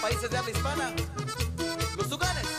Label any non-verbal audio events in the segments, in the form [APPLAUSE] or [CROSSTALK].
países de habla hispana, los lugares.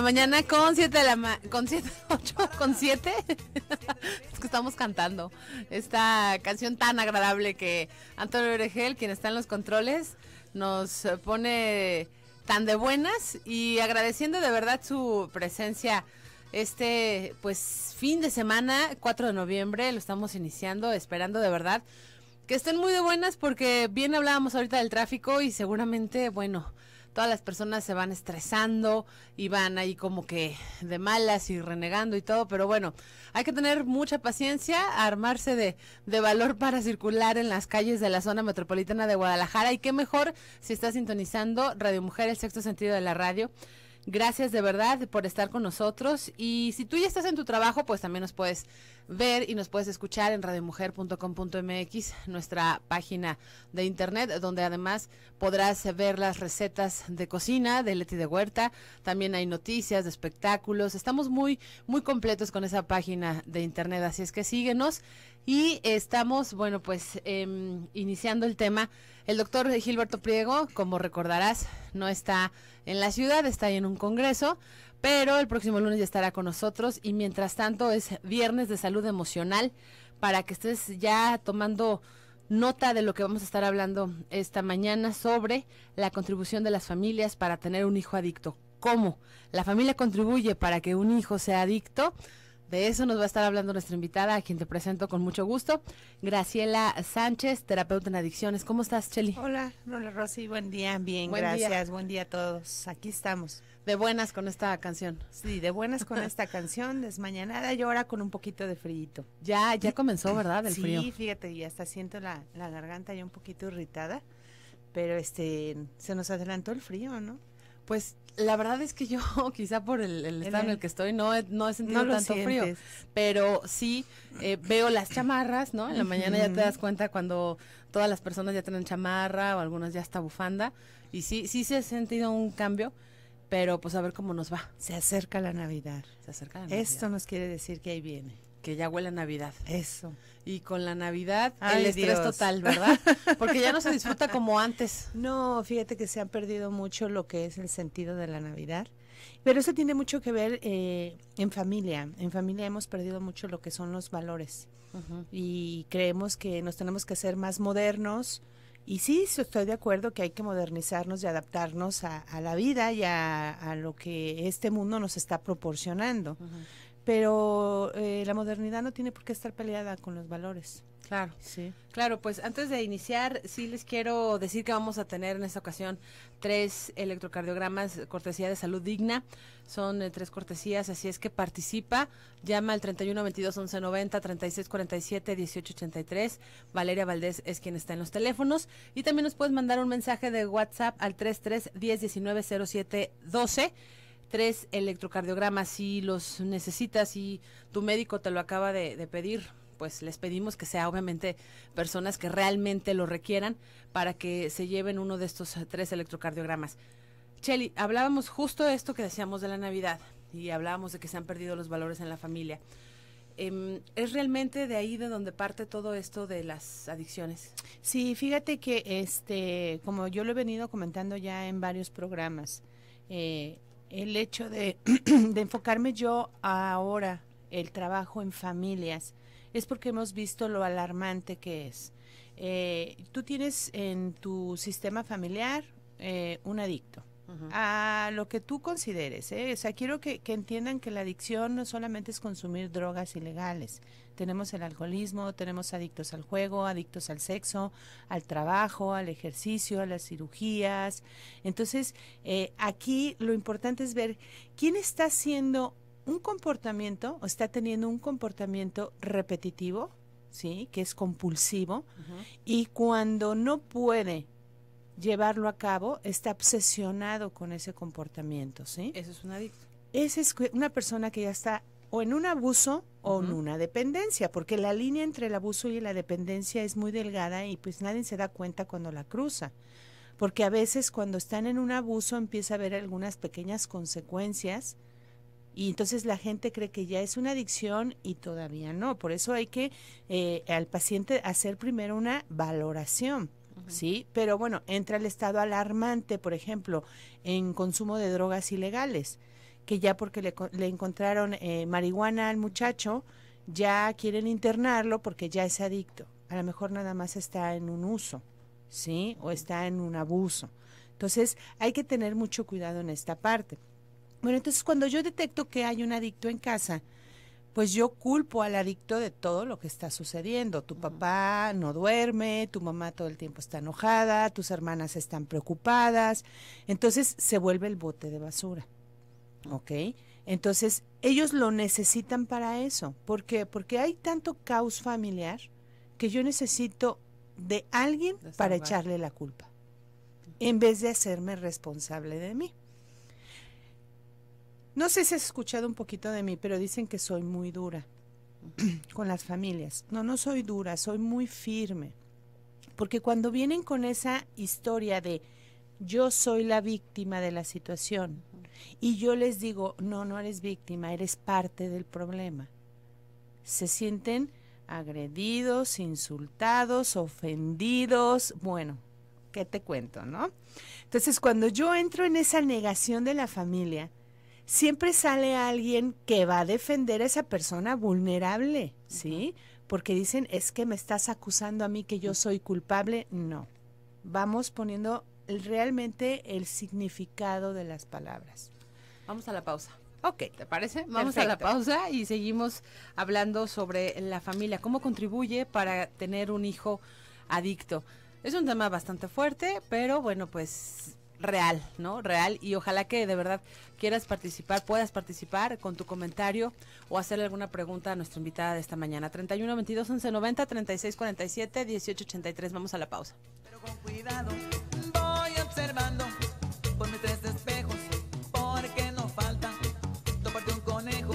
mañana con 7 de la ma con 7, 8, [LAUGHS] con 7. [LAUGHS] es que estamos cantando esta canción tan agradable que Antonio Oregel, quien está en los controles, nos pone tan de buenas y agradeciendo de verdad su presencia este pues fin de semana 4 de noviembre lo estamos iniciando esperando de verdad que estén muy de buenas porque bien hablábamos ahorita del tráfico y seguramente bueno todas las personas se van estresando y van ahí como que de malas y renegando y todo, pero bueno, hay que tener mucha paciencia, armarse de, de valor para circular en las calles de la zona metropolitana de Guadalajara y qué mejor si está sintonizando Radio Mujer, el sexto sentido de la radio. Gracias de verdad por estar con nosotros y si tú ya estás en tu trabajo, pues también nos puedes ver y nos puedes escuchar en radiomujer.com.mx, nuestra página de internet, donde además podrás ver las recetas de cocina de Leti de Huerta. También hay noticias de espectáculos. Estamos muy, muy completos con esa página de internet, así es que síguenos. Y estamos, bueno, pues em, iniciando el tema. El doctor Gilberto Priego, como recordarás, no está en la ciudad, está ahí en un congreso pero el próximo lunes ya estará con nosotros y mientras tanto es viernes de salud emocional para que estés ya tomando nota de lo que vamos a estar hablando esta mañana sobre la contribución de las familias para tener un hijo adicto. ¿Cómo? ¿La familia contribuye para que un hijo sea adicto? De eso nos va a estar hablando nuestra invitada, a quien te presento con mucho gusto, Graciela Sánchez, terapeuta en adicciones. ¿Cómo estás, Cheli? Hola, hola Rosy, buen día, bien, gracias, buen día a todos. Aquí estamos. De buenas con esta canción. Sí, de buenas con esta [LAUGHS] canción, desmañanada y ahora con un poquito de frío. Ya, ya comenzó, ¿verdad? El sí, frío. Sí, fíjate, ya está, siento la, la garganta ya un poquito irritada, pero este, se nos adelantó el frío, ¿no? Pues la verdad es que yo, [LAUGHS] quizá por el, estado en el que estoy, no he, no he sentido tanto frío, pero sí eh, veo las chamarras, ¿no? En la mañana ya te das cuenta cuando todas las personas ya tienen chamarra o algunas ya está bufanda. Y sí, sí se ha sentido un cambio, pero pues a ver cómo nos va. Se acerca la Navidad. Se acerca la Navidad. Esto nos quiere decir que ahí viene que ya huele a Navidad. Eso. Y con la Navidad el estrés total, ¿verdad? [LAUGHS] Porque ya no se disfruta como antes. No, fíjate que se han perdido mucho lo que es el sentido de la Navidad. Pero eso tiene mucho que ver eh, en familia. En familia hemos perdido mucho lo que son los valores. Y creemos que nos tenemos que hacer más modernos. Y sí, estoy de acuerdo que hay que modernizarnos y adaptarnos a, la vida y a, lo que este mundo nos está proporcionando pero eh, la modernidad no tiene por qué estar peleada con los valores. Claro, sí. Claro, pues antes de iniciar, sí les quiero decir que vamos a tener en esta ocasión tres electrocardiogramas, cortesía de salud digna. Son eh, tres cortesías, así es que participa. Llama al 31 22 11 90 36 47 18 83. Valeria Valdés es quien está en los teléfonos. Y también nos puedes mandar un mensaje de WhatsApp al 33 10 19 07 12 tres electrocardiogramas. Si los necesitas y tu médico te lo acaba de, pedir, pues les pedimos que sea obviamente personas que realmente lo requieran para que se lleven uno de estos tres electrocardiogramas. Cheli, hablábamos justo de esto que decíamos de la Navidad y hablábamos de que se han perdido los valores en la familia. Em, ¿Es realmente de ahí de donde parte todo esto de las adicciones? Sí, fíjate que este, como yo lo he venido comentando ya en varios programas, eh, el hecho [CLEARS THROAT] de, enfocarme yo ahora el trabajo en familias es porque hemos visto lo alarmante que es. Eh, tú tienes en tu sistema familiar eh, un adicto a lo que tú consideres. ¿eh? O sea, quiero que, entiendan que la adicción no solamente es consumir drogas ilegales. Tenemos el alcoholismo, tenemos adictos al juego, adictos al sexo, al trabajo, al ejercicio, a las cirugías. Entonces, eh, aquí lo importante es ver quién está haciendo un comportamiento o está teniendo un comportamiento repetitivo, ¿sí? Que es compulsivo. Y cuando no puede llevarlo a cabo, está obsesionado con ese comportamiento, ¿sí? Eso es una adicción. Esa es una persona que ya está o en un abuso o en una dependencia, porque la línea entre el abuso y la dependencia es muy delgada y pues nadie se da cuenta cuando la cruza. Porque a veces cuando están en un abuso empieza a haber algunas pequeñas consecuencias y entonces la gente cree que ya es una adicción y todavía no. Por eso hay que eh, al paciente hacer primero una valoración. ¿sí? Pero bueno, entra el estado alarmante, por ejemplo, en consumo de drogas ilegales, que ya porque le, encontraron eh, marihuana al muchacho, ya quieren internarlo porque ya es adicto. A lo mejor nada más está en un uso, ¿sí? O está en un abuso. Entonces, hay que tener mucho cuidado en esta parte. Bueno, entonces cuando yo detecto que hay un adicto en casa, pues yo culpo al adicto de todo lo que está sucediendo. Tu papá no duerme, tu mamá todo el tiempo está enojada, tus hermanas están preocupadas. Entonces se vuelve el bote de basura. ¿Ok? Entonces ellos lo necesitan para eso. ¿Por qué? Porque hay tanto caos familiar que yo necesito de alguien para echarle la culpa en vez de hacerme responsable de mí. No sé si has escuchado un poquito de mí, pero dicen que soy muy dura [CLEARS THROAT] con las familias. No, no soy dura, soy muy firme. Porque cuando vienen con esa historia de yo soy la víctima de la situación y yo les digo, no, no eres víctima, eres parte del problema, se sienten agredidos, insultados, ofendidos, bueno, ¿qué te cuento, no? Entonces, cuando yo entro en esa negación de la familia, siempre sale alguien que va a defender a esa persona vulnerable, ¿sí? Porque dicen, es que me estás acusando a mí que yo soy culpable. No, vamos poniendo realmente el significado de las palabras. Vamos a la pausa. Ok. ¿Te parece? Vamos a la pausa y seguimos hablando sobre la familia, cómo contribuye para tener un hijo adicto. Es un tema bastante fuerte, pero bueno, pues real, ¿no? Real y ojalá que de verdad quieras participar, puedas participar con tu comentario o hacerle alguna pregunta a nuestra invitada de esta mañana. 31 22 11 90 36 47 18 83. Vamos a la pausa. Pero con cuidado voy observando por tres espejos porque no falta un conejo.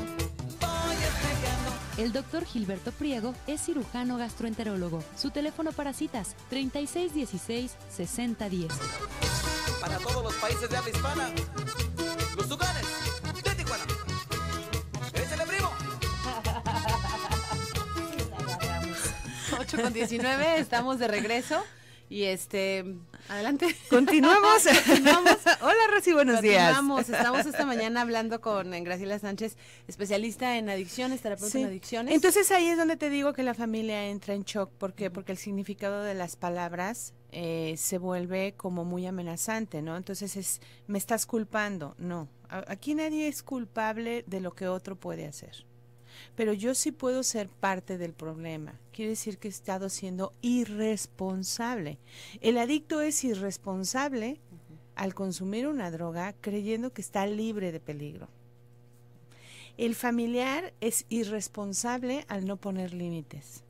El doctor Gilberto Priego es cirujano gastroenterólogo. Su teléfono para citas 3616 6010 para todos los países de habla hispana, los tucanes de Tijuana. el primo! 8 con 19, estamos de regreso. Y este, adelante. Continuamos. [LAUGHS] Continuamos. Hola, Rosy, buenos días. Estamos esta mañana hablando con Graciela Sánchez, especialista en adicciones, terapeuta en adicciones. Entonces ahí es donde te digo que la familia entra en shock. ¿Por qué? Porque el significado de las palabras eh, se vuelve como muy amenazante, ¿no? Entonces es, me estás culpando. No, aquí nadie es culpable de lo que otro puede hacer pero yo sí puedo ser parte del problema. Quiere decir que he estado siendo irresponsable. El adicto es irresponsable al consumir una droga creyendo que está libre de peligro. El familiar es irresponsable al no poner límites.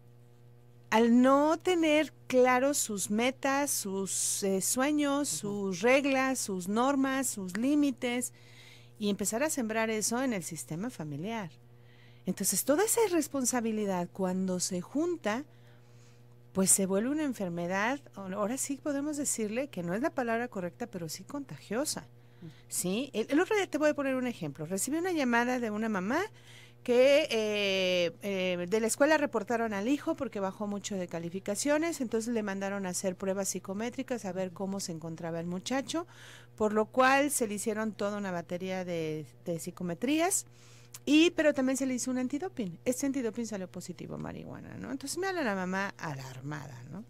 Al no tener claros sus metas, sus eh, sueños, sus reglas, sus normas, sus límites, y empezar a sembrar eso en el sistema familiar. Entonces, toda esa irresponsabilidad cuando se junta, pues se vuelve una enfermedad, ahora sí podemos decirle que no es la palabra correcta, pero sí contagiosa. ¿sí? El, otro día te voy a poner un ejemplo. Recibí una llamada de una mamá que eh, eh, de la escuela reportaron al hijo porque bajó mucho de calificaciones, entonces le mandaron a hacer pruebas psicométricas a ver cómo se encontraba el muchacho, por lo cual se le hicieron toda una batería de, de psicometrías. Y, pero también se le hizo un antidoping. Este antidoping salió positivo marihuana, ¿no? Entonces me habla la mamá alarmada, ¿no?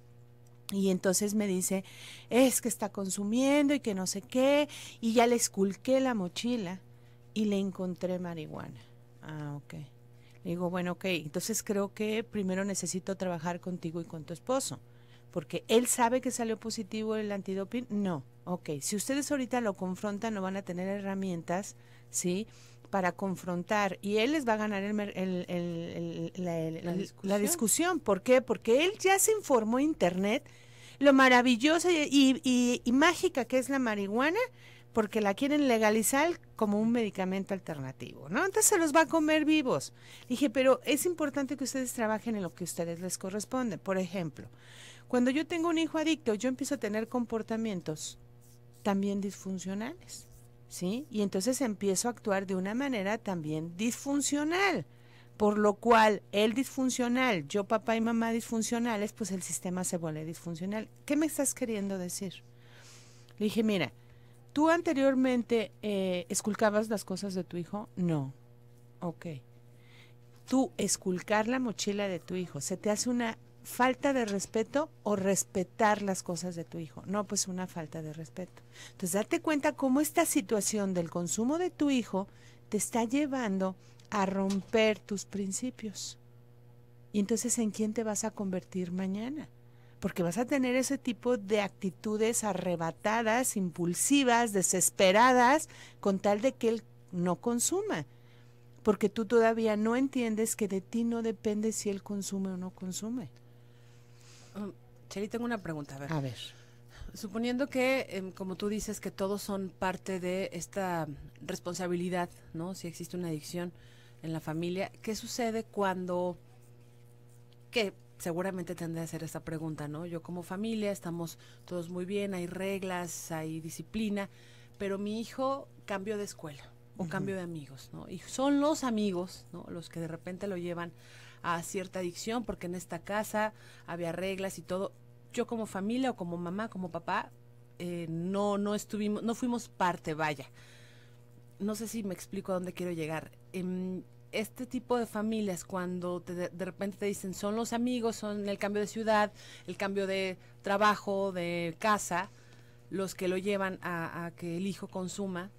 Y entonces me dice, es que está consumiendo y que no sé qué, y ya le esculqué la mochila y le encontré marihuana. Ah, ok. Le digo, bueno, ok, entonces creo que primero necesito trabajar contigo y con tu esposo, porque él sabe que salió positivo el antidoping. No, ok, si ustedes ahorita lo confrontan no van a tener herramientas, ¿sí? sí para confrontar y él les va a ganar la, discusión. ¿Por qué? Porque él ya se informó en Internet lo maravillosa y, mágica que es la marihuana porque la quieren legalizar como un medicamento alternativo, ¿no? Entonces se los va a comer vivos. Dije, pero es importante que ustedes trabajen en lo que a ustedes les corresponde. Por ejemplo, cuando yo tengo un hijo adicto, yo empiezo a tener comportamientos también disfuncionales. ¿sí? Y entonces empiezo a actuar de una manera también disfuncional. Por lo cual, el disfuncional, yo papá y mamá disfuncionales, pues el sistema se vuelve disfuncional. ¿Qué me estás queriendo decir? Le dije, mira, ¿tú anteriormente eh, esculcabas las cosas de tu hijo? No. Ok. Tú esculcar la mochila de tu hijo, se te hace una falta de respeto o respetar las cosas de tu hijo. No, pues una falta de respeto. Entonces, date cuenta cómo esta situación del consumo de tu hijo te está llevando a romper tus principios. Y entonces, ¿en quién te vas a convertir mañana? Porque vas a tener ese tipo de actitudes arrebatadas, impulsivas, desesperadas, con tal de que él no consuma porque tú todavía no entiendes que de ti no depende si él consume o no consume. Cheli tengo una pregunta. A ver. Suponiendo que, em, como tú dices, que todos son parte de esta responsabilidad, ¿no? Si existe una adicción en la familia, ¿qué sucede cuando, que seguramente tendré que hacer esta pregunta, ¿no? Yo como familia estamos todos muy bien, hay reglas, hay disciplina, pero mi hijo cambió de escuela o cambió de amigos, ¿no? Y son los amigos, ¿no? Los que de repente lo llevan a cierta adicción, porque en esta casa había reglas y todo. Yo como familia o como mamá, como papá, eh, no, no estuvimos, no fuimos parte, vaya. No sé si me explico a dónde quiero llegar. En em, este tipo de familias, cuando de repente te dicen son los amigos, son el cambio de ciudad, el cambio de trabajo, de casa, los que lo llevan a que el hijo consuma,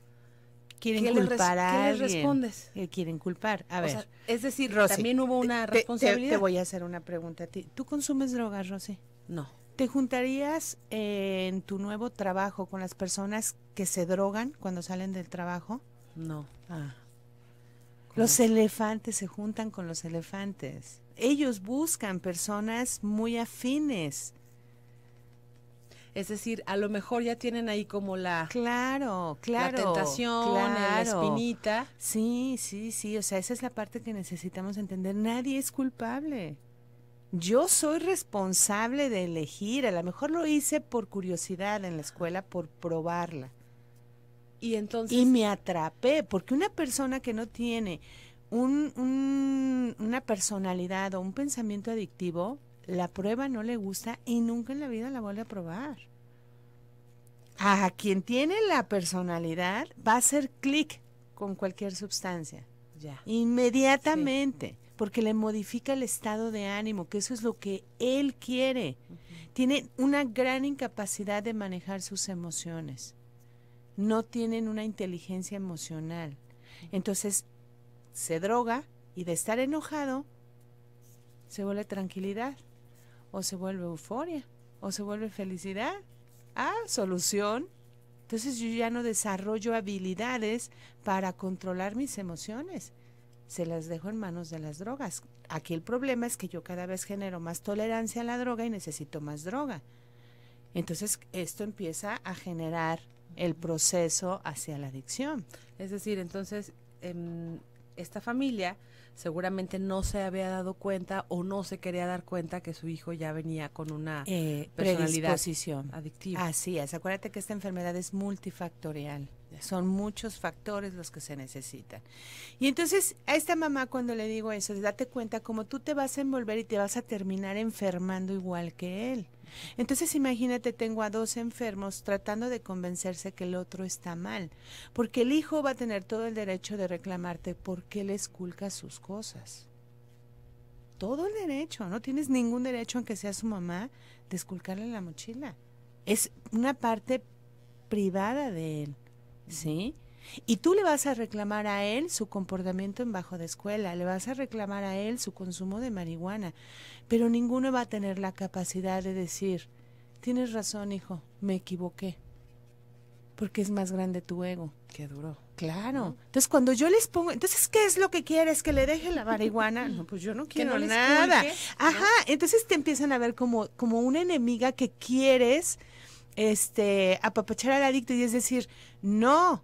eh, quieren culpar a a ¿Qué respondes? quieren culpar. A ver. es decir, Rosy, también hubo una responsabilidad. Te, voy a hacer una pregunta a ti. ¿Tú consumes drogas, Rosy? No. ¿Te juntarías en tu nuevo trabajo con las personas que se drogan cuando salen del trabajo? No. Ah. Los elefantes se juntan con los elefantes. Ellos buscan personas muy afines es decir, a lo mejor ya tienen ahí como la claro, claro, la tentación, la espinita. Sí, sí, sí. O sea, esa es la parte que necesitamos entender. Nadie es culpable. Yo soy responsable de elegir. A lo mejor lo hice por curiosidad en la escuela, por probarla. Y entonces. Y me atrapé, porque una persona que no tiene un, una personalidad o un pensamiento adictivo, la prueba no le gusta y nunca en la vida la vuelve a probar. A quien tiene la personalidad va a hacer clic con cualquier sustancia. Ya. Inmediatamente. Porque le modifica el estado de ánimo, que eso es lo que él quiere. Tiene una gran incapacidad de manejar sus emociones. No tienen una inteligencia emocional. Entonces, se droga y de estar enojado, se vuelve tranquilidad o se vuelve euforia, o se vuelve felicidad. Ah, solución. Entonces yo ya no desarrollo habilidades para controlar mis emociones. Se las dejo en manos de las drogas. Aquí el problema es que yo cada vez genero más tolerancia a la droga y necesito más droga. Entonces esto empieza a generar el proceso hacia la adicción. Es decir, entonces... Em, esta familia seguramente no se había dado cuenta o no se quería dar cuenta que su hijo ya venía con una eh, predisposición adictiva. Así es, acuérdate que esta enfermedad es multifactorial. Son muchos factores los que se necesitan. Y entonces a esta mamá cuando le digo eso, date cuenta como tú te vas a envolver y te vas a terminar enfermando igual que él. Entonces imagínate, tengo a dos enfermos tratando de convencerse que el otro está mal, porque el hijo va a tener todo el derecho de reclamarte porque él le sus cosas. Todo el derecho, no tienes ningún derecho, aunque sea su mamá, de esculcarle la mochila. Es una parte privada de él, ¿sí? Y tú le vas a reclamar a él su comportamiento en bajo de escuela, le vas a reclamar a él su consumo de marihuana, pero ninguno va a tener la capacidad de decir, tienes razón hijo, me equivoqué, porque es más grande tu ego. Qué duro. Claro. Entonces, cuando yo les pongo, entonces, ¿qué es lo que quieres? ¿Que le deje la marihuana? [LAUGHS] No, pues yo no quiero nada. Ajá, entonces te empiezan a ver como, como una enemiga que quieres este, apapachar al adicto y es decir, no,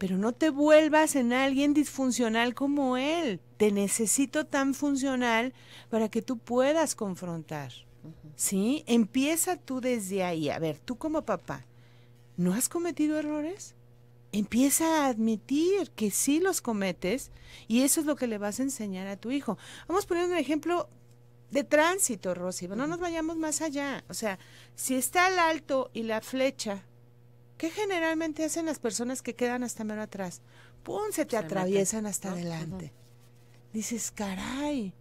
pero no te vuelvas en alguien disfuncional como él. Te necesito tan funcional para que tú puedas confrontar. ¿Sí? Empieza tú desde ahí. A ver, tú como papá, ¿no has cometido errores? Empieza a admitir que sí los cometes y eso es lo que le vas a enseñar a tu hijo. Vamos a poner un ejemplo de tránsito, Rosy, no nos vayamos más allá. O sea, si está al alto y la flecha ¿Qué generalmente hacen las personas que quedan hasta menos atrás? ¡Pum! Se te atraviesan hasta adelante. Dices, caray,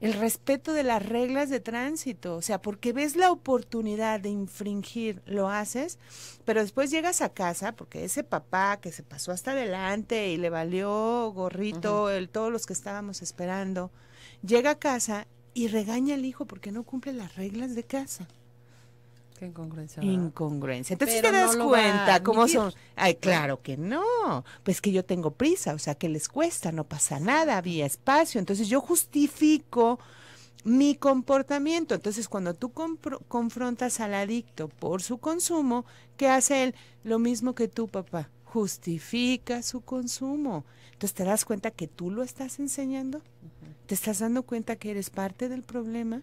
el respeto de las reglas de tránsito. O sea, porque ves la oportunidad de infringir, lo haces, pero después llegas a casa porque ese papá que se pasó hasta adelante y le valió gorrito, el, todos los que estábamos esperando, llega a casa y regaña al hijo porque no cumple las reglas de casa incongruencia. Incongruencia. Entonces te das cuenta cómo son. Ay, claro que no. Pues que yo tengo prisa, o sea, que les cuesta, no pasa nada, había espacio. Entonces yo justifico mi comportamiento. Entonces, cuando tú confrontas al adicto por su consumo, ¿qué hace él? Lo mismo que tú, papá, justifica su consumo. Entonces, ¿te das cuenta que tú lo estás enseñando? ¿Te estás dando cuenta que eres parte del problema?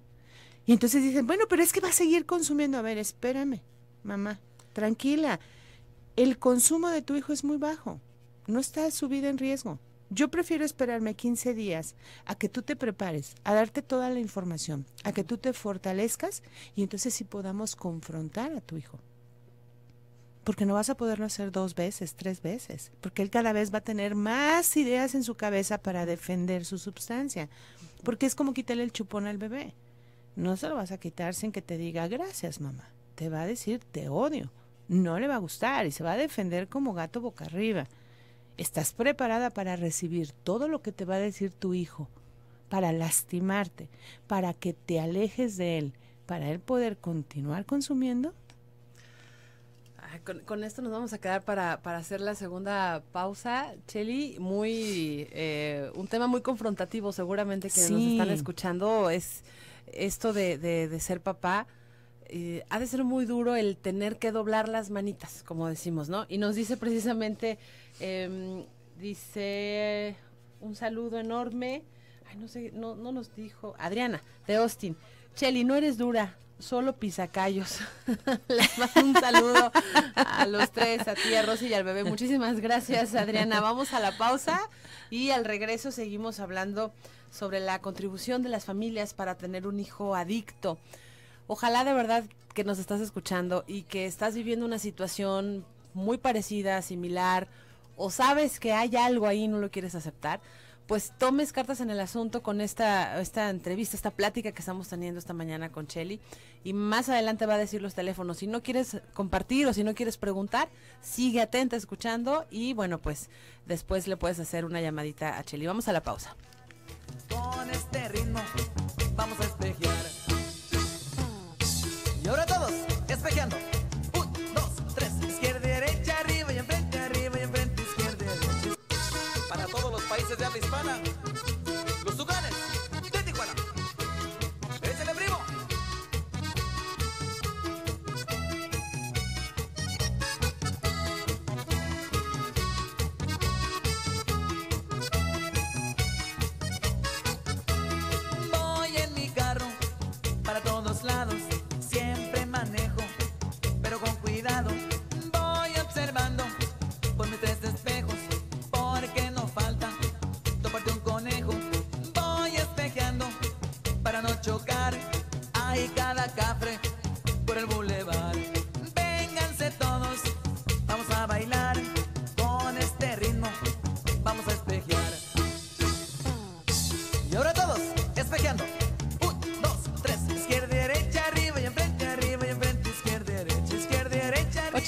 Y entonces dicen, bueno, pero es que va a seguir consumiendo. A ver, espérame, mamá, tranquila. El consumo de tu hijo es muy bajo. No está su vida en riesgo. Yo prefiero esperarme 15 días a que tú te prepares, a darte toda la información, a que tú te fortalezcas y entonces sí podamos confrontar a tu hijo. Porque no vas a poderlo hacer dos veces, tres veces, porque él cada vez va a tener más ideas en su cabeza para defender su sustancia, porque es como quitarle el chupón al bebé. No se lo vas a quitar sin que te diga gracias, mamá. Te va a decir te odio. No le va a gustar y se va a defender como gato boca arriba. Estás preparada para recibir todo lo que te va a decir tu hijo, para lastimarte, para que te alejes de él, para él poder continuar consumiendo. Con, esto nos vamos a quedar para, para hacer la segunda pausa, Chely, Muy, eh, un tema muy confrontativo, seguramente que nos están escuchando. Es esto de, de, ser papá, eh, ha de ser muy duro el tener que doblar las manitas, como decimos, ¿no? Y nos dice precisamente, em, dice un saludo enorme, ay, no sé, no, no nos dijo, Adriana, de Austin, Cheli, no eres dura, solo pisacayos [LAUGHS] Les un saludo a los tres, a ti, a Rosy y al bebé. Muchísimas gracias, Adriana. Vamos a la pausa y al regreso seguimos hablando sobre la contribución de las familias para tener un hijo adicto. Ojalá de verdad que nos estás escuchando y que estás viviendo una situación muy parecida, similar, o sabes que hay algo ahí y no lo quieres aceptar, pues tomes cartas en el asunto con esta, esta entrevista, esta plática que estamos teniendo esta mañana con Chelly. Y más adelante va a decir los teléfonos. Si no quieres compartir o si no quieres preguntar, sigue atenta escuchando y bueno, pues después le puedes hacer una llamadita a Chelly. Vamos a la pausa con este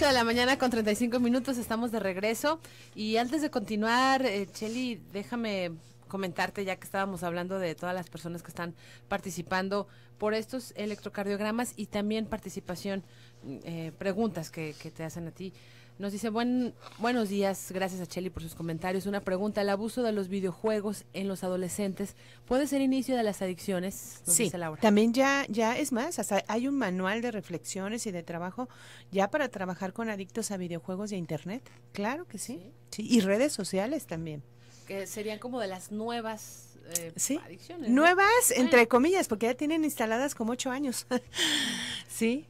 de la mañana con 35 minutos estamos de regreso. Y antes de continuar, eh, Cheli, déjame comentarte, ya que estábamos hablando de todas las personas que están participando por estos electrocardiogramas y también participación, mm, eh, preguntas que te hacen a ti. Nos dice, buen, buenos días, gracias a Cheli por sus comentarios. Una pregunta, ¿el abuso de los videojuegos en los adolescentes puede ser inicio de las adicciones? sí, también ya, ya es más, hasta hay un manual de reflexiones y de trabajo ya para trabajar con adictos a videojuegos a Internet. Claro que sí, sí. y redes sociales también. Que serían como de las nuevas eh, sí. adicciones. Nuevas, entre comillas, porque ya tienen instaladas como ocho años. [LAUGHS] sí.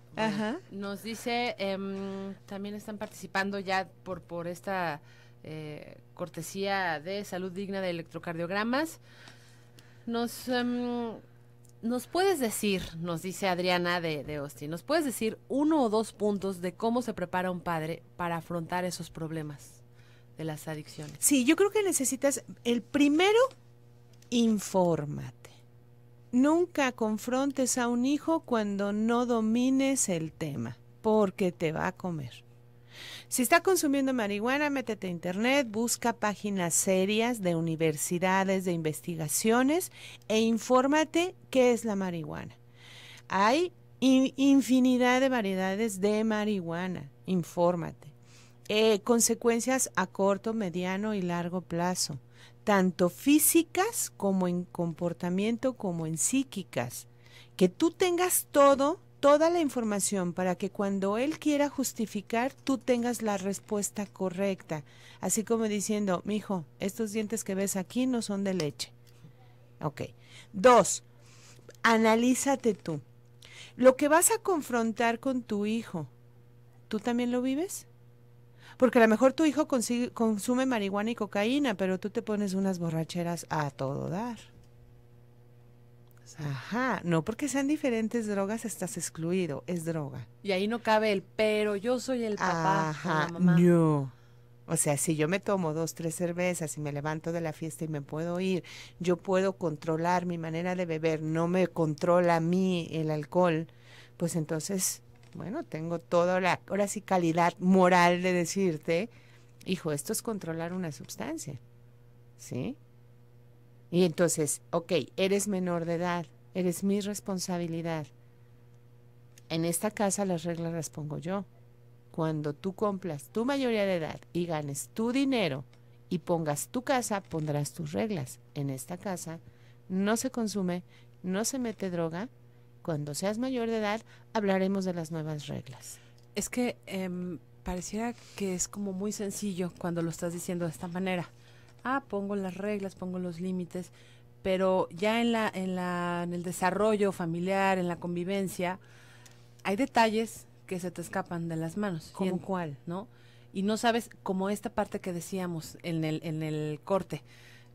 Nos dice, em, también están participando ya por, por esta eh, cortesía de salud digna de electrocardiogramas. Nos, em, nos puedes decir, nos dice Adriana de, de nos puedes decir uno o dos puntos de cómo se prepara un padre para afrontar esos problemas de las adicciones. Sí, yo creo que necesitas, el primero, infórmate. Nunca confrontes a un hijo cuando no domines el tema, porque te va a comer. Si está consumiendo marihuana, métete a internet, busca páginas serias de universidades, de investigaciones e infórmate qué es la marihuana. Hay infinidad de variedades de marihuana, infórmate. Eh, consecuencias a corto, mediano y largo plazo tanto físicas como en comportamiento, como en psíquicas. Que tú tengas todo, toda la información para que cuando él quiera justificar, tú tengas la respuesta correcta. Así como diciendo, mijo, estos dientes que ves aquí no son de leche. Ok. Dos, analízate tú. Lo que vas a confrontar con tu hijo, ¿tú también lo vives? Porque a lo mejor tu hijo consume marihuana y cocaína, pero tú te pones unas borracheras a todo dar. Ajá, no porque sean diferentes drogas estás excluido, es droga. Y ahí no cabe el pero, yo soy el papá. O sea, si yo me tomo dos, tres cervezas y me levanto de la fiesta y me puedo ir, yo puedo controlar mi manera de beber, no me controla a mí el alcohol, pues entonces bueno, tengo toda la, ahora sí, calidad moral de decirte, hijo, esto es controlar una sustancia, ¿sí? Y entonces, ok, eres menor de edad, eres mi responsabilidad. En esta casa las reglas las pongo yo. Cuando tú compras tu mayoría de edad y ganes tu dinero y pongas tu casa, pondrás tus reglas. En esta casa no se consume, no se mete droga, cuando seas mayor de edad hablaremos de las nuevas reglas. Es que eh, pareciera que es como muy sencillo cuando lo estás diciendo de esta manera. Ah, pongo las reglas, pongo los límites, pero ya en la, en la, en el desarrollo familiar, en la convivencia, hay detalles que se te escapan de las manos. ¿Cómo cuál? ¿No? Y no sabes como esta parte que decíamos en el, en el corte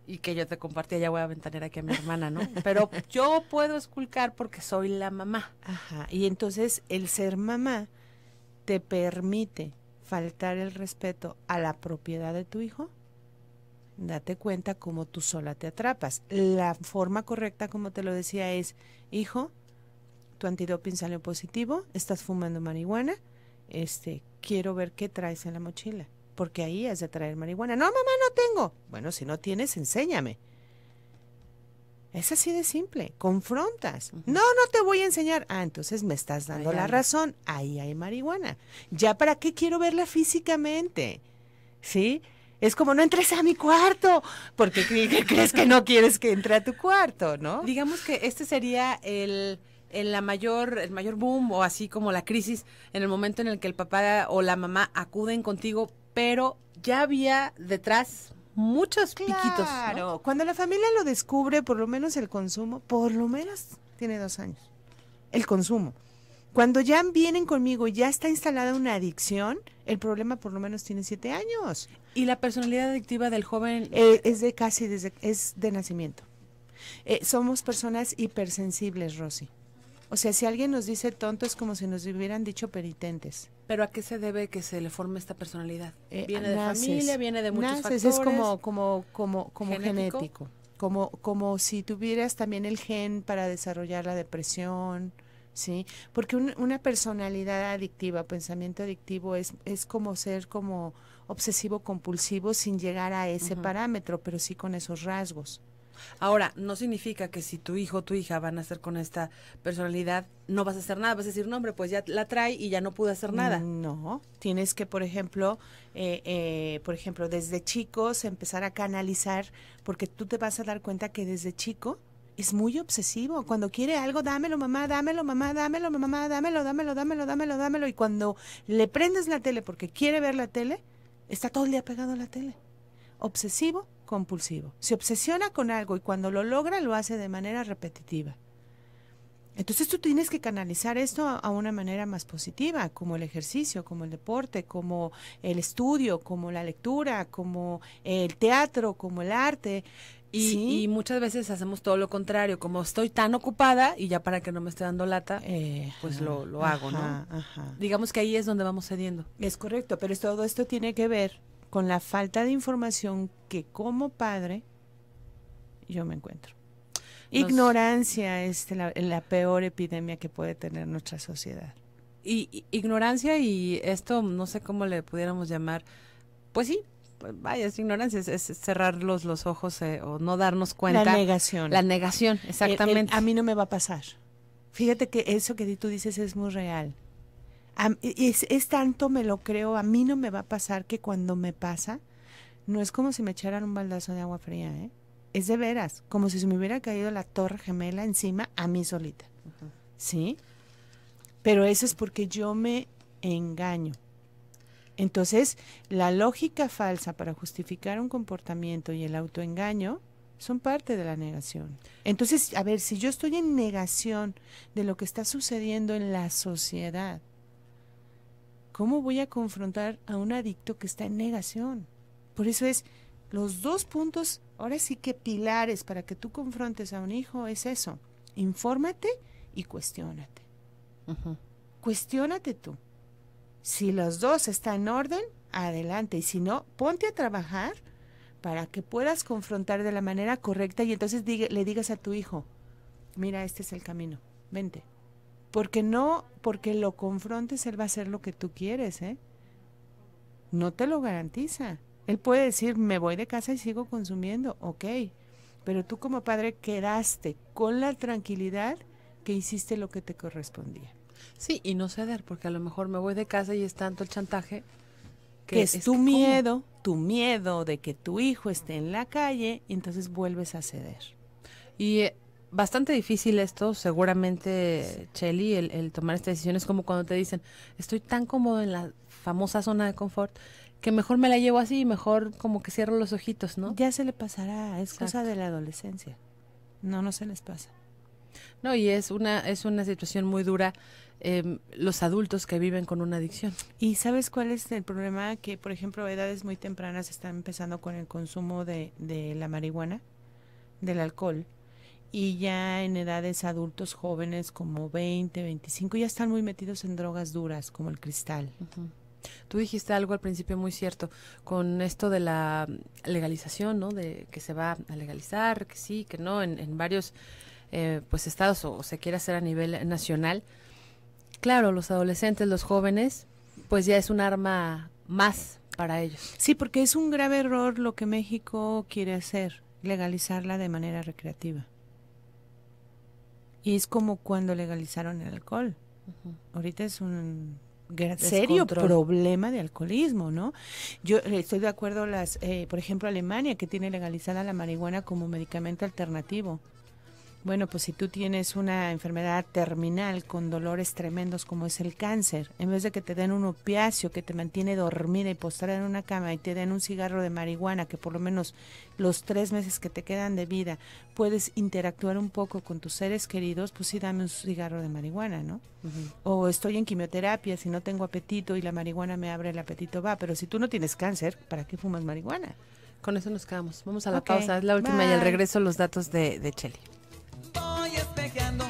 y que yo te compartía, ya voy a ventanear aquí a mi hermana, ¿no? Pero [LAUGHS] yo puedo esculcar porque soy la mamá. Ajá, y entonces el ser mamá te permite faltar el respeto a la propiedad de tu hijo. Date cuenta cómo tú sola te atrapas. La forma correcta, como te lo decía, es, hijo, tu antidoping salió positivo, estás fumando marihuana, este, quiero ver qué traes en la mochila porque ahí has de traer marihuana. No, mamá, no tengo. Bueno, si no tienes, enséñame. Es así de simple, confrontas. No, no te voy a enseñar. Ah, entonces me estás dando la razón. Ahí hay marihuana. Ya, ¿para qué quiero verla físicamente? ¿Sí? Es como, no entres a mi cuarto, porque crees que no quieres que entre a tu cuarto, ¿no? Digamos que este sería el, mayor, el mayor boom o así como la crisis en el momento en el que el papá o la mamá acuden contigo pero ya había detrás muchos piquitos. Claro, cuando la familia lo descubre, por lo menos el consumo, por lo menos tiene dos años, el consumo. Cuando ya vienen conmigo, ya está instalada una adicción, el problema por lo menos tiene siete años. ¿Y la personalidad adictiva del joven? Eh, es de casi, desde, es de nacimiento. Eh, somos personas hipersensibles, Rosy. O sea, si alguien nos dice tonto es como si nos hubieran dicho penitentes. Pero ¿a qué se debe que se le forme esta personalidad? Eh, viene de familia, viene de muchos factores. Es como, genético. Como, si tuvieras también el gen para desarrollar la depresión, ¿sí? Porque una personalidad adictiva, pensamiento adictivo, es, como ser como obsesivo compulsivo sin llegar a ese parámetro, pero sí con esos rasgos. Ahora, no significa que si tu hijo o tu hija van a ser con esta personalidad, no vas a hacer nada. Vas a decir, no, hombre, pues ya la trae y ya no pude hacer nada. No, tienes que, por ejemplo, eh, eh, por ejemplo, desde chicos empezar a canalizar, porque tú te vas a dar cuenta que desde chico es muy obsesivo. Cuando quiere algo, dámelo, mamá, dámelo, mamá, dámelo, mamá, dámelo, dámelo, dámelo, dámelo, dámelo. Y cuando le prendes la tele porque quiere ver la tele, está todo el día pegado a la tele. Obsesivo, compulsivo. Se obsesiona con algo y cuando lo logra lo hace de manera repetitiva. Entonces tú tienes que canalizar esto a, una manera más positiva, como el ejercicio, como el deporte, como el estudio, como la lectura, como el teatro, como el arte. Y, muchas veces hacemos todo lo contrario, como estoy tan ocupada y ya para que no me esté dando lata, eh, pues lo, hago, ¿no? Digamos que ahí es donde vamos cediendo. Es correcto, pero todo esto tiene que ver con la falta de información que como padre yo me encuentro. ignorancia es la, peor epidemia que puede tener nuestra sociedad. Y, ignorancia y esto, no sé cómo le pudiéramos llamar, pues sí, vaya, es ignorancia, es, cerrar los, los ojos eh, o no darnos cuenta. La negación. La negación, eh, eh, exactamente. a mí no me va a pasar. Fíjate que eso que tú dices es muy real es, tanto, me lo creo, a mí no me va a pasar que cuando me pasa, no es como si me echaran un baldazo de agua fría, ¿eh? Es de veras, como si se me hubiera caído la torre gemela encima a mí solita. ¿Sí? Pero eso es porque yo me engaño. Entonces, la lógica falsa para justificar un comportamiento y el autoengaño son parte de la negación. Entonces, a ver, si yo estoy en negación de lo que está sucediendo en la sociedad, ¿Cómo voy a confrontar a un adicto que está en negación? Por eso es los dos puntos, ahora sí que pilares para que tú confrontes a un hijo es eso. Infórmate y cuestiónate. Cuestionate Cuestiónate tú. Si los dos están en orden, adelante. Y si no, ponte a trabajar para que puedas confrontar de la manera correcta y entonces le digas a tu hijo, mira, este es el camino, vente. Porque no, porque lo confrontes, él va a hacer lo que tú quieres, ¿eh? No te lo garantiza. Él puede decir, me voy de casa y sigo consumiendo, ok. Pero tú como padre quedaste con la tranquilidad que hiciste lo que te correspondía. Sí, y no ceder, porque a lo mejor me voy de casa y es tanto el chantaje que, es, tu miedo, tu miedo de que tu hijo esté en la calle, y entonces vuelves a ceder. Y eh, bastante difícil esto, seguramente, Cheli, el, tomar esta decisión es como cuando te dicen, estoy tan cómodo en la famosa zona de confort que mejor me la llevo así, y mejor como que cierro los ojitos, ¿no? Ya se le pasará, es cosa de la adolescencia. No, no se les pasa. No, y es una, es una situación muy dura em, los adultos que viven con una adicción. ¿Y sabes cuál es el problema? Que, por ejemplo, a edades muy tempranas están empezando con el consumo de, de la marihuana, del alcohol y ya en edades adultos jóvenes como 20, 25 ya están muy metidos en drogas duras como el cristal. Tú dijiste algo al principio muy cierto con esto de la legalización, ¿no? De que se va a legalizar, que sí, que no, en, varios eh, pues estados o, se quiere hacer a nivel nacional. Claro, los adolescentes, los jóvenes, pues ya es un arma más para ellos. Sí, porque es un grave error lo que México quiere hacer, legalizarla de manera recreativa. Y es como cuando legalizaron el alcohol. Ahorita es un serio problema de alcoholismo, ¿no? Yo eh, estoy de acuerdo las, eh, por ejemplo, Alemania que tiene legalizada la marihuana como medicamento alternativo. Bueno, pues si tú tienes una enfermedad terminal con dolores tremendos como es el cáncer, en vez de que te den un opiáceo que te mantiene dormida y postrada en una cama y te den un cigarro de marihuana que por lo menos los tres meses que te quedan de vida puedes interactuar un poco con tus seres queridos, pues sí dame un cigarro de marihuana, ¿no? O estoy en quimioterapia, si no tengo apetito y la marihuana me abre el apetito, va, pero si tú no tienes cáncer, ¿para qué fumas marihuana? Con eso nos quedamos. Vamos a la pausa, es la última y al regreso los datos de, de Voy espejeando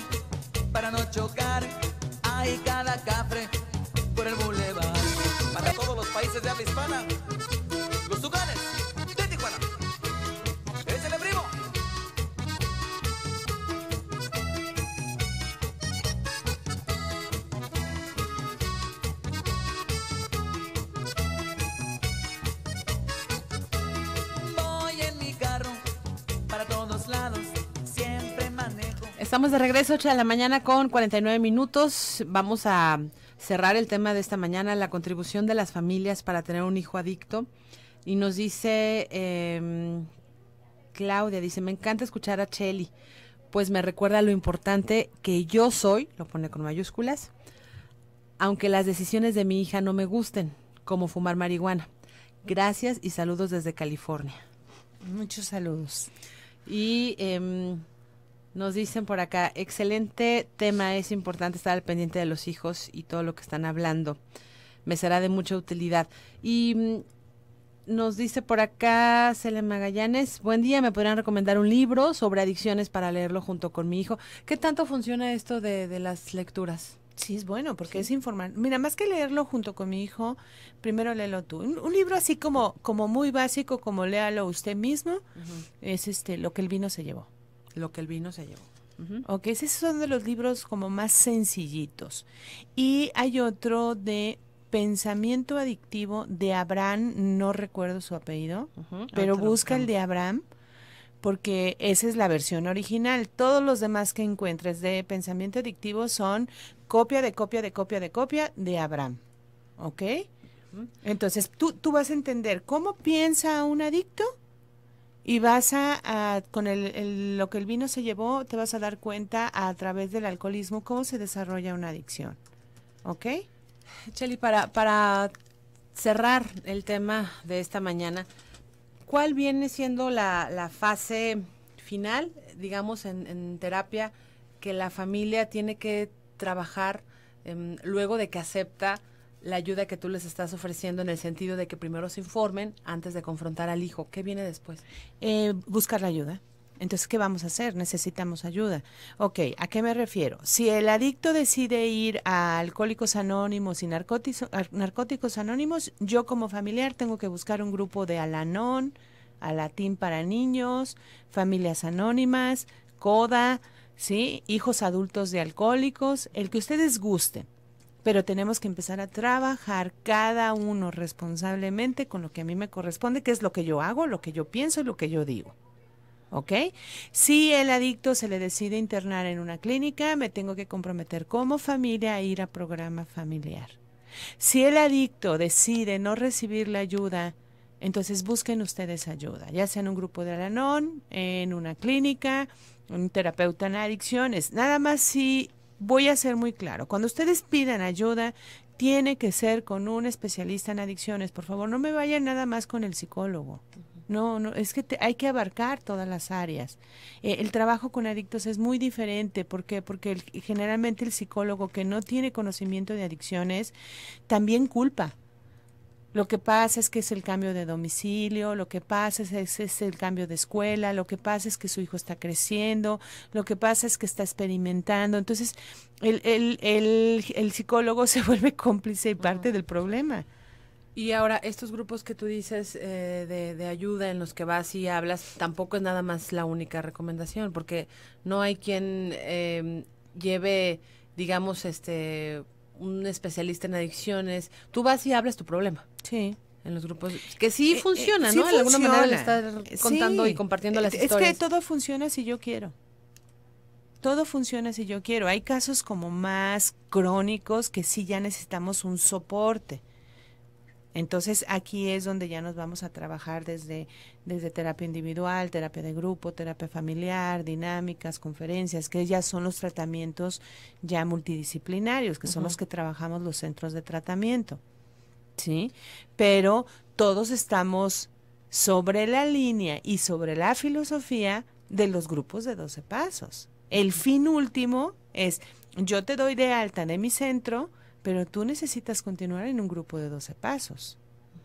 para no chocar. Hay cada cafre por el bulevar. Para todos los países de habla hispana, los lugares. Estamos de regreso, 8 de la mañana con 49 minutos. Vamos a cerrar el tema de esta mañana, la contribución de las familias para tener un hijo adicto. Y nos dice em, Claudia, dice, me encanta escuchar a Chelly, pues me recuerda lo importante que yo soy, lo pone con mayúsculas, aunque las decisiones de mi hija no me gusten, como fumar marihuana. Gracias y saludos desde California. Muchos saludos. Y em, nos dicen por acá, excelente tema, es importante estar al pendiente de los hijos y todo lo que están hablando. Me será de mucha utilidad. Y mm, nos dice por acá Selena Magallanes, buen día, me podrían recomendar un libro sobre adicciones para leerlo junto con mi hijo. ¿Qué tanto funciona esto de, de las lecturas? Sí, es bueno, porque es informar. Mira, más que leerlo junto con mi hijo, primero léelo tú. Un, libro así como, como muy básico, como léalo usted mismo, es este lo que el vino se llevó. Lo que el vino se llevó. Ok, esos son de los libros como más sencillitos. Y hay otro de Pensamiento Adictivo de Abraham, no recuerdo su apellido, pero busca el de Abraham porque esa es la versión original. Todos los demás que encuentres de Pensamiento Adictivo son copia de copia de copia de copia de Abraham. ¿Ok? Entonces tú, tú vas a entender cómo piensa un adicto y vas a, con lo que el vino se llevó, te vas a dar cuenta a través del alcoholismo cómo se desarrolla una adicción. ¿Ok? Cheli, para, para cerrar el tema de esta mañana, ¿cuál viene siendo la, fase final, digamos, en, terapia que la familia tiene que trabajar em, luego de que acepta la ayuda que tú les estás ofreciendo en el sentido de que primero se informen antes de confrontar al hijo. ¿Qué viene después? Eh, buscar la ayuda. Entonces, ¿qué vamos a hacer? Necesitamos ayuda. Ok, ¿a qué me refiero? Si el adicto decide ir a Alcohólicos Anónimos y Narcóticos Anónimos, yo como familiar tengo que buscar un grupo de Alanón, Alatín para niños, Familias Anónimas, CODA, ¿sí? Hijos adultos de alcohólicos, el que ustedes gusten pero tenemos que empezar a trabajar cada uno responsablemente con lo que a mí me corresponde, que es lo que yo hago, lo que yo pienso y lo que yo digo. ¿ok? Si el adicto se le decide internar en una clínica, me tengo que comprometer como familia a ir a programa familiar. Si el adicto decide no recibir la ayuda, entonces busquen ustedes ayuda, ya sea en un grupo de Alanón, en una clínica, un terapeuta en adicciones. Nada más si voy a ser muy claro. Cuando ustedes pidan ayuda, tiene que ser con un especialista en adicciones. Por favor, no me vayan nada más con el psicólogo. No, no, es que hay que abarcar todas las áreas. Eh, el trabajo con adictos es muy diferente. ¿Por Porque generalmente el psicólogo que no tiene conocimiento de adicciones también culpa lo que pasa es que es el cambio de domicilio, lo que pasa es, es, es, el cambio de escuela, lo que pasa es que su hijo está creciendo, lo que pasa es que está experimentando. Entonces, el, el, el, psicólogo [LAUGHS] se vuelve cómplice y parte del problema. Y ahora, estos grupos que tú dices eh, de, de, ayuda en los que vas y hablas, tampoco es nada más la única recomendación, porque no hay quien eh, lleve, digamos, este un especialista en adicciones. Tú vas y hablas tu problema. Sí en los grupos que sí eh, eh, funciona, ¿no? De alguna manera le estás contando y compartiendo eh, las historias. Es que todo funciona si yo quiero. Todo funciona si yo quiero. Hay casos como más crónicos que sí ya necesitamos un soporte. Entonces aquí es donde ya nos vamos a trabajar desde, desde terapia individual, terapia de grupo, terapia familiar, dinámicas, conferencias, que ya son los tratamientos ya multidisciplinarios, que son los que trabajamos los centros de tratamiento. ¿Sí? Pero todos estamos sobre la línea y sobre la filosofía de los grupos de 12 pasos. El fin último es, yo te doy de alta de mi centro, pero tú necesitas continuar en un grupo de 12 pasos.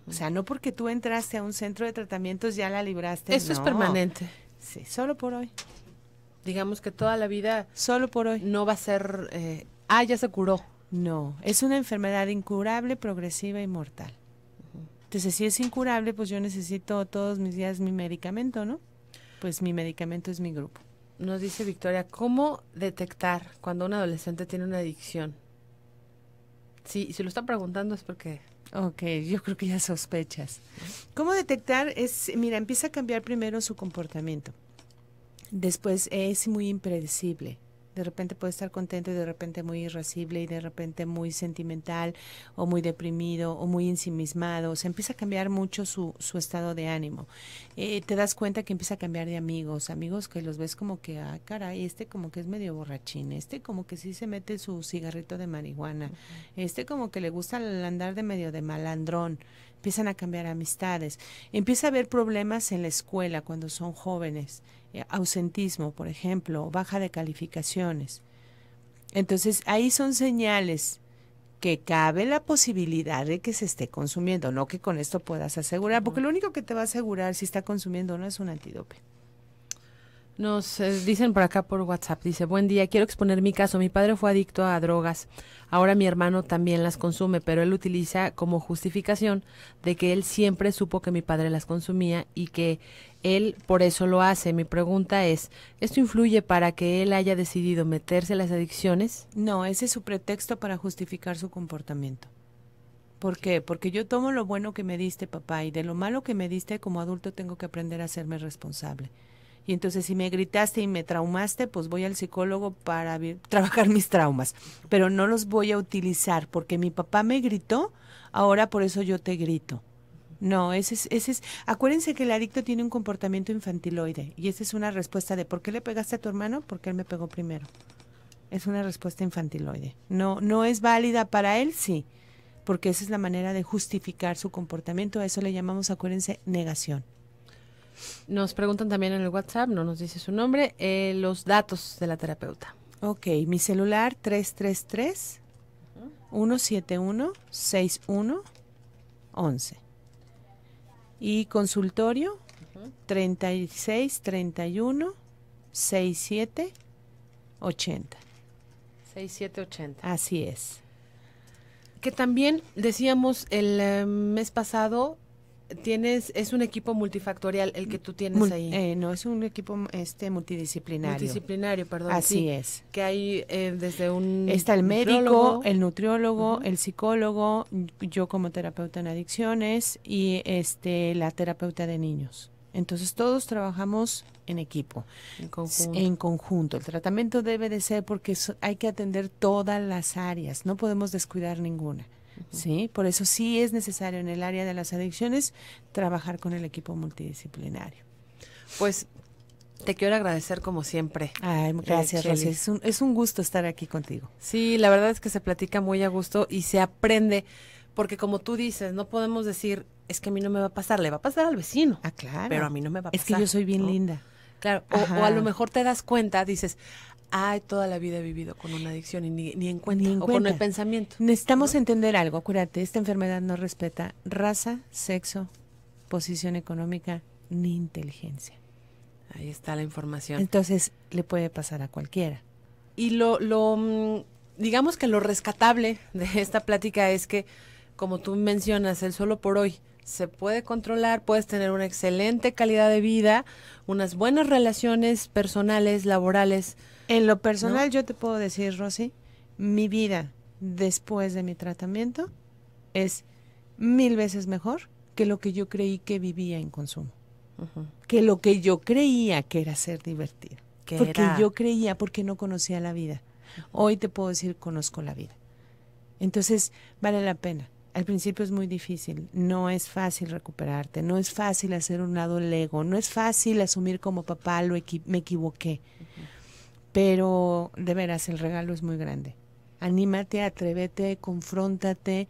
O sea, no porque tú entraste a un centro de tratamientos ya la libraste. Esto es permanente. Sí, solo por hoy. Digamos que toda la vida. Solo por hoy. No va a ser. Eh, ah, ya se curó. No, es una enfermedad incurable, progresiva y mortal. Entonces, si es incurable, pues yo necesito todos mis días mi medicamento, ¿no? Pues mi medicamento es mi grupo. Nos dice Victoria, ¿cómo detectar cuando un adolescente tiene una adicción? Sí, si lo está preguntando es porque... Ok, yo creo que ya sospechas. ¿Cómo detectar? Es, mira, empieza a cambiar primero su comportamiento. Después es muy impredecible. De repente puede estar contento y de repente muy irascible y de repente muy sentimental o muy deprimido o muy ensimismado. Se empieza a cambiar mucho su, su estado de ánimo. Eh, te das cuenta que empieza a cambiar de amigos, amigos que los ves como que, ah, caray, este como que es medio borrachín, este como que sí se mete su cigarrito de marihuana, este como que le gusta andar de medio de malandrón empiezan a cambiar amistades, empieza a haber problemas en la escuela cuando son jóvenes, eh, ausentismo, por ejemplo, baja de calificaciones. Entonces, ahí son señales que cabe la posibilidad de que se esté consumiendo, no que con esto puedas asegurar, porque lo único que te va a asegurar si está consumiendo o no es un antidope. Nos eh, dicen por acá por WhatsApp, dice, buen día, quiero exponer mi caso. Mi padre fue adicto a drogas, ahora mi hermano también las consume, pero él utiliza como justificación de que él siempre supo que mi padre las consumía y que él por eso lo hace. Mi pregunta es, ¿esto influye para que él haya decidido meterse a las adicciones? No, ese es su pretexto para justificar su comportamiento. ¿Por qué? Porque yo tomo lo bueno que me diste, papá, y de lo malo que me diste como adulto tengo que aprender a hacerme responsable. Y entonces si me gritaste y me traumaste, pues voy al psicólogo para [LAUGHS] trabajar mis traumas, pero no los voy a utilizar porque mi papá me gritó, ahora por eso yo te grito. No, ese es, ese es, acuérdense que el adicto tiene un comportamiento infantiloide y esa es una respuesta de ¿por qué le pegaste a tu hermano? Porque él me pegó primero. Es una respuesta infantiloide. No, no es válida para él, sí, porque esa es la manera de justificar su comportamiento. A eso le llamamos, acuérdense, negación. Nos preguntan también en el WhatsApp, no nos dice su nombre, eh, los datos de la terapeuta. Ok, mi celular 333 171 6111 y consultorio 3631 36 31 67 80. 6780. Así es. Que también decíamos el eh, mes pasado tienes es un equipo multifactorial el que tú tienes ahí. Eh, no, es un equipo este multidisciplinario. Multidisciplinario, perdón. Así es. Que hay eh, desde un está el médico, el nutriólogo, el psicólogo, yo como terapeuta en adicciones y este la terapeuta de niños. Entonces todos trabajamos en equipo, en conjunto. en conjunto. El tratamiento debe de ser porque hay que atender todas las áreas, no podemos descuidar ninguna. ¿sí? Por eso sí es necesario en el área de las adicciones trabajar con el equipo multidisciplinario. Pues te quiero agradecer como siempre. Ay, gracias, Rosy. Es un, es un gusto estar aquí contigo. Sí, la verdad es que se platica muy a gusto y se aprende, porque como tú dices, no podemos decir, es que a mí no me va a pasar, le va a pasar al vecino. Ah, claro. Pero a mí no me va a pasar. Es que yo soy bien linda. Claro, o, a lo mejor te das cuenta, dices, ay, toda la vida he vivido con una adicción y ni, en cuenta, o con el pensamiento. Necesitamos entender algo, curate, esta enfermedad no respeta raza, sexo, posición económica, ni inteligencia. Ahí está la información. Entonces, le puede pasar a cualquiera. Y lo, lo mm, digamos que lo rescatable de esta plática es que, como tú mencionas, el solo por hoy se puede controlar, puedes tener una excelente calidad de vida, unas buenas relaciones personales, laborales, en lo personal yo te puedo decir, Rosy, mi vida después de mi tratamiento es mil veces mejor que lo que yo creí que vivía en consumo. Que lo que yo creía que era ser divertido. Que era? yo creía, porque no conocía la vida. Hoy te puedo decir, conozco la vida. Entonces, vale la pena. Al principio es muy difícil, no es fácil recuperarte, no es fácil hacer un lado lego, no es fácil asumir como papá lo equi me equivoqué. Pero de veras, el regalo es muy grande. Anímate, atrévete, confróntate,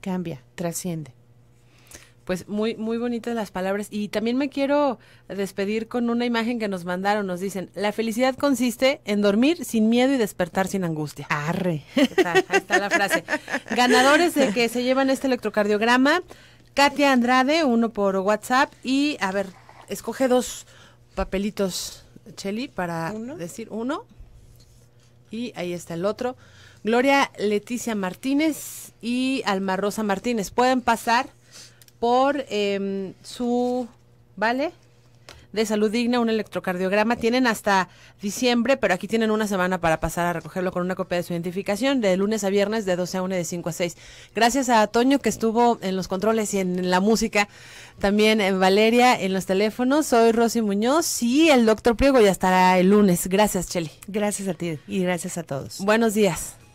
cambia, trasciende pues muy muy bonitas las palabras y también me quiero despedir con una imagen que nos mandaron nos dicen la felicidad consiste en dormir sin miedo y despertar sin angustia arre está, está la frase ganadores de que se llevan este electrocardiograma Katia Andrade uno por WhatsApp y a ver escoge dos papelitos Cheli, para decir uno. Y ahí está el otro. Gloria Leticia Martínez y Alma Rosa Martínez. Pueden pasar por em, su, ¿vale? de Salud Digna, un electrocardiograma. Tienen hasta diciembre, pero aquí tienen una semana para pasar a recogerlo con una copia de su identificación, de lunes a viernes, de 12 a 1 de 5 a 6. Gracias a Toño, que estuvo en los controles y en la música, también en Valeria, en los teléfonos. Soy Rosy Muñoz y el doctor Priego ya estará el lunes. Gracias, Cheli. Gracias a ti y gracias a todos. Buenos días.